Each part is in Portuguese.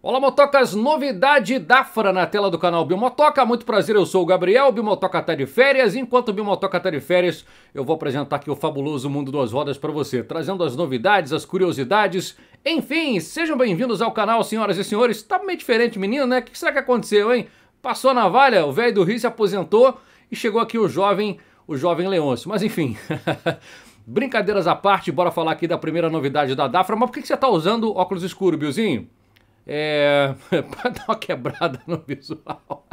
Olá, motocas! Novidade da Fra na tela do canal Bimotoca. Muito prazer, eu sou o Gabriel. O Bimotoca tá de férias. Enquanto o Bimotoca tá de férias, eu vou apresentar aqui o fabuloso mundo das rodas para você, trazendo as novidades, as curiosidades. Enfim, sejam bem-vindos ao canal, senhoras e senhores. Tá meio diferente, menino, né? O que será que aconteceu, hein? Passou a navalha o velho do Rio se aposentou e chegou aqui o jovem, o jovem Leôncio. Mas enfim. Brincadeiras à parte, bora falar aqui da primeira novidade da Dafra. Mas por que você está usando óculos escuros, Biozinho? é, para dar uma quebrada no visual.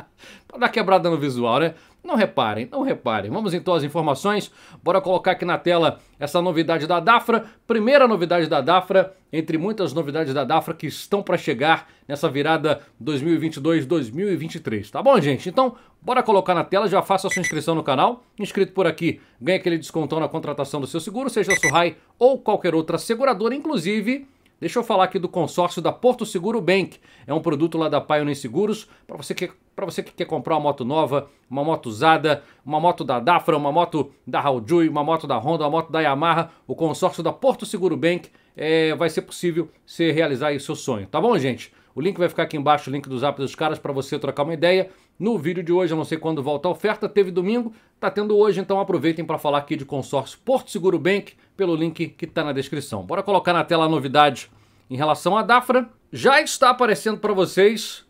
para dar quebrada no visual, né? Não reparem, não reparem. Vamos então às informações. Bora colocar aqui na tela essa novidade da Dafra. Primeira novidade da Dafra, entre muitas novidades da Dafra que estão para chegar nessa virada 2022-2023. Tá bom, gente? Então, bora colocar na tela. Já faça a sua inscrição no canal. Inscrito por aqui, ganha aquele descontão na contratação do seu seguro, seja a Surrai ou qualquer outra seguradora, inclusive Deixa eu falar aqui do consórcio da Porto Seguro Bank. É um produto lá da Pioneer Seguros para você que para você que quer comprar uma moto nova, uma moto usada, uma moto da Dafra, uma moto da Haldui, uma moto da Honda, uma moto da Yamaha, o consórcio da Porto Seguro Bank é, vai ser possível você realizar o seu sonho, tá bom, gente? O link vai ficar aqui embaixo, o link do zap dos caras para você trocar uma ideia no vídeo de hoje. Eu não sei quando volta a oferta, teve domingo, tá tendo hoje, então aproveitem para falar aqui de consórcio Porto Seguro Bank pelo link que está na descrição. Bora colocar na tela a novidade em relação à Dafra. Já está aparecendo para vocês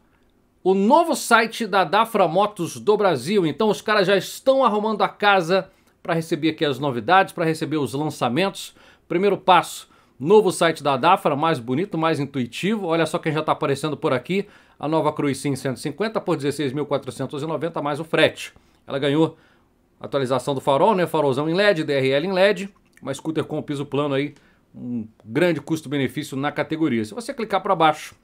o novo site da Dafra Motos do Brasil. Então os caras já estão arrumando a casa para receber aqui as novidades, para receber os lançamentos. Primeiro passo, Novo site da Dafra, mais bonito, mais intuitivo. Olha só quem já está aparecendo por aqui. A nova Cruz Sim 150 por 16.490 mais o frete. Ela ganhou atualização do farol, né? Farolzão em LED, DRL em LED, uma scooter com o piso plano aí, um grande custo-benefício na categoria. Se você clicar para baixo,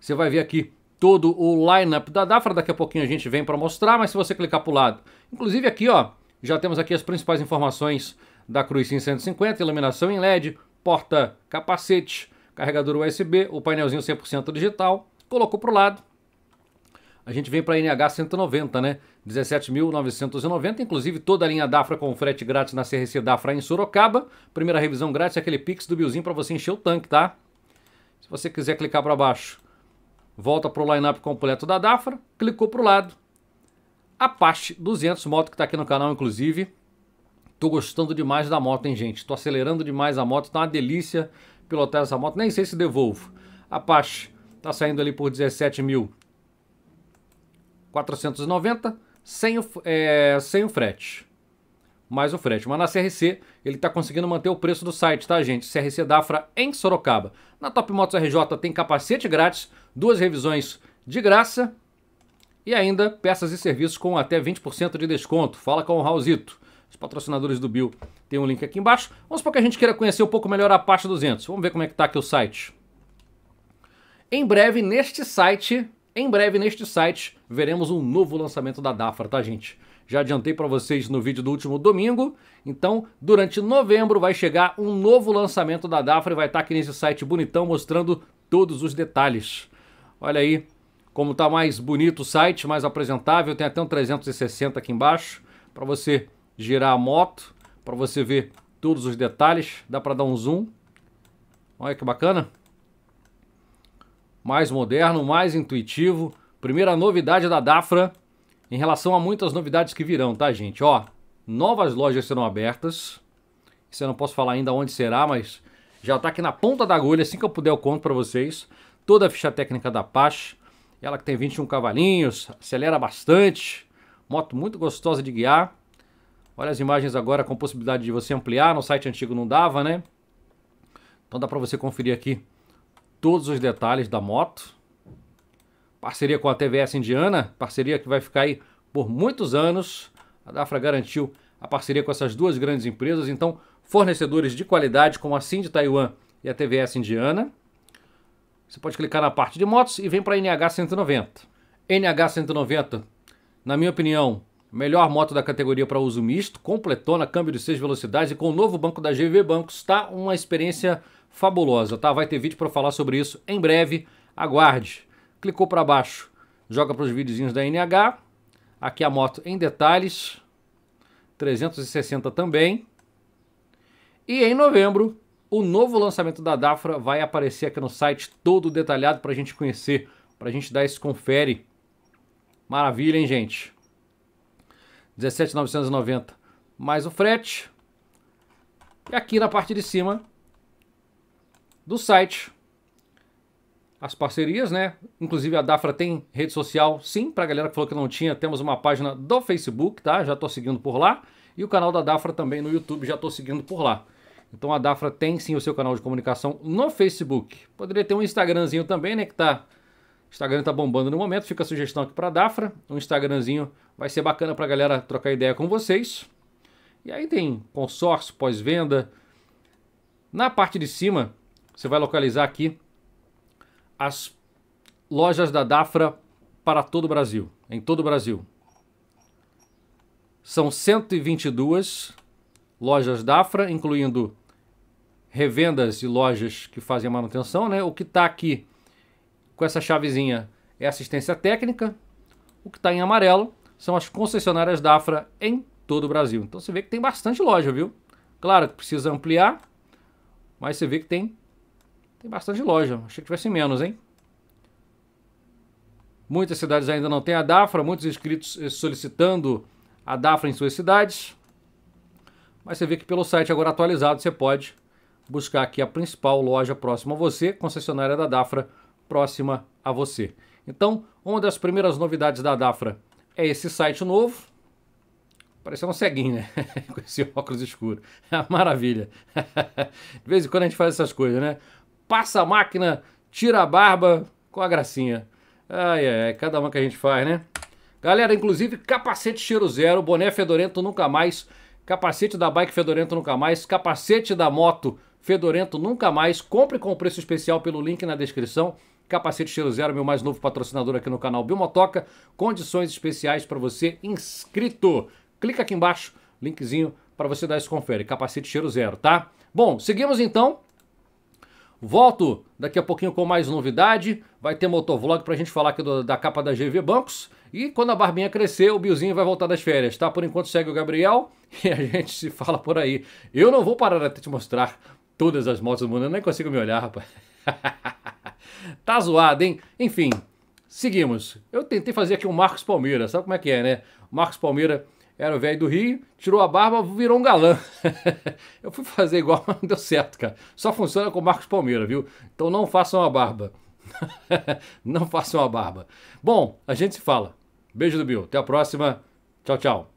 você vai ver aqui todo o lineup da Dafra, daqui a pouquinho a gente vem para mostrar, mas se você clicar para o lado, inclusive aqui, ó, já temos aqui as principais informações da Cruisin 150, iluminação em LED, porta capacete, carregador USB, o painelzinho 100% digital, colocou para o lado. A gente vem para a NH 190, né? 17.990, inclusive toda a linha Dafra com frete grátis na CRC Dafra em Sorocaba. Primeira revisão grátis, aquele pix do Biozinho para você encher o tanque, tá? Se você quiser clicar para baixo, volta para o line-up completo da Dafra, clicou para o lado. Apache 200, moto que está aqui no canal, inclusive, Tô gostando demais da moto, hein, gente? Tô acelerando demais a moto, tá uma delícia pilotar essa moto. Nem sei se devolvo. Apache tá saindo ali por 17.490 sem, é, sem o frete. Mais o frete. Mas na CRC ele tá conseguindo manter o preço do site, tá, gente? CRC Dafra em Sorocaba. Na Top Motos RJ tem capacete grátis, duas revisões de graça e ainda peças e serviços com até 20% de desconto. Fala com o Raulzito os patrocinadores do Bill. Tem um link aqui embaixo. Vamos supor que a gente queira conhecer um pouco melhor a Apache 200. Vamos ver como é que está aqui o site. Em breve, neste site, em breve, neste site, veremos um novo lançamento da Dafra, tá, gente? Já adiantei para vocês no vídeo do último domingo. Então, durante novembro vai chegar um novo lançamento da Dafra e vai estar tá aqui nesse site bonitão mostrando todos os detalhes. Olha aí como está mais bonito o site, mais apresentável. Tem até um 360 aqui embaixo para você girar a moto para você ver todos os detalhes. Dá para dar um zoom. Olha que bacana. Mais moderno, mais intuitivo. Primeira novidade da Dafra em relação a muitas novidades que virão, tá, gente? Ó, novas lojas serão abertas. Isso eu não posso falar ainda onde será, mas já está aqui na ponta da agulha. Assim que eu puder, eu conto para vocês. Toda a ficha técnica da Pache. Ela que tem 21 cavalinhos, acelera bastante. Moto muito gostosa de guiar. Olha as imagens agora com possibilidade de você ampliar, no site antigo não dava, né? Então dá para você conferir aqui todos os detalhes da moto. Parceria com a TVS Indiana, parceria que vai ficar aí por muitos anos. A Dafra garantiu a parceria com essas duas grandes empresas, então fornecedores de qualidade como a Cindy de Taiwan e a TVS Indiana. Você pode clicar na parte de motos e vem para a NH 190. NH 190, na minha opinião, melhor moto da categoria para uso misto, completona, câmbio de seis velocidades e com o novo banco da GV Bancos, tá uma experiência fabulosa, tá? Vai ter vídeo para falar sobre isso em breve, aguarde. Clicou para baixo, joga para os videozinhos da NH, aqui a moto em detalhes, 360 também. E em novembro, o novo lançamento da Dafra vai aparecer aqui no site todo detalhado para a gente conhecer, para a gente dar esse confere. Maravilha, hein, gente? 17,990 mais o frete. E aqui na parte de cima do site, as parcerias, né? Inclusive a Dafra tem rede social, sim, para a galera que falou que não tinha, temos uma página do Facebook, tá? Já estou seguindo por lá. E o canal da Dafra também no YouTube, já estou seguindo por lá. Então a Dafra tem sim o seu canal de comunicação no Facebook. Poderia ter um Instagramzinho também, né? Que tá Instagram tá bombando no momento, fica a sugestão aqui para Dafra, um Instagramzinho vai ser bacana para a galera trocar ideia com vocês. E aí tem consórcio, pós-venda. Na parte de cima, você vai localizar aqui as lojas da Dafra para todo o Brasil, em todo o Brasil. São 122 lojas Dafra, incluindo revendas e lojas que fazem manutenção, né? O que está aqui com essa chavezinha é assistência técnica. O que está em amarelo são as concessionárias da em todo o Brasil. Então você vê que tem bastante loja, viu? Claro que precisa ampliar, mas você vê que tem, tem bastante loja. Achei que tivesse menos, hein? Muitas cidades ainda não têm a DAFRA, muitos inscritos eh, solicitando a DAFRA em suas cidades. Mas você vê que pelo site agora atualizado você pode buscar aqui a principal loja próxima a você, concessionária da DAFRA.com próxima a você. Então, uma das primeiras novidades da Dafra é esse site novo. Parece um ceguinho, né? Com esse óculos escuro. Maravilha. De vez em quando a gente faz essas coisas, né? Passa a máquina, tira a barba com a gracinha. Ai, ai, ai, cada uma que a gente faz, né? Galera, inclusive, capacete cheiro zero, boné fedorento nunca mais, capacete da bike fedorento nunca mais, capacete da moto fedorento nunca mais. Compre com preço especial pelo link na descrição. Capacete Cheiro Zero, meu mais novo patrocinador aqui no canal Bilmotoca. Condições especiais para você inscrito. Clica aqui embaixo, linkzinho para você dar esse confere. Capacete Cheiro Zero, tá? Bom, seguimos então. Volto daqui a pouquinho com mais novidade. Vai ter motovlog para a gente falar aqui do, da capa da GV Bancos. E quando a barbinha crescer, o Biozinho vai voltar das férias, tá? Por enquanto segue o Gabriel e a gente se fala por aí. Eu não vou parar até te mostrar todas as motos do mundo. Eu nem consigo me olhar, rapaz. Tá zoado, hein? Enfim, seguimos. Eu tentei fazer aqui o um Marcos Palmeira, sabe como é que é, né? Marcos Palmeira era o velho do Rio, tirou a barba, virou um galã. eu fui fazer igual, mas não deu certo, cara. Só funciona com o Marcos Palmeira, viu? Então não façam a barba. não façam a barba. Bom, a gente se fala. Beijo do Bill. Até a próxima. Tchau, tchau.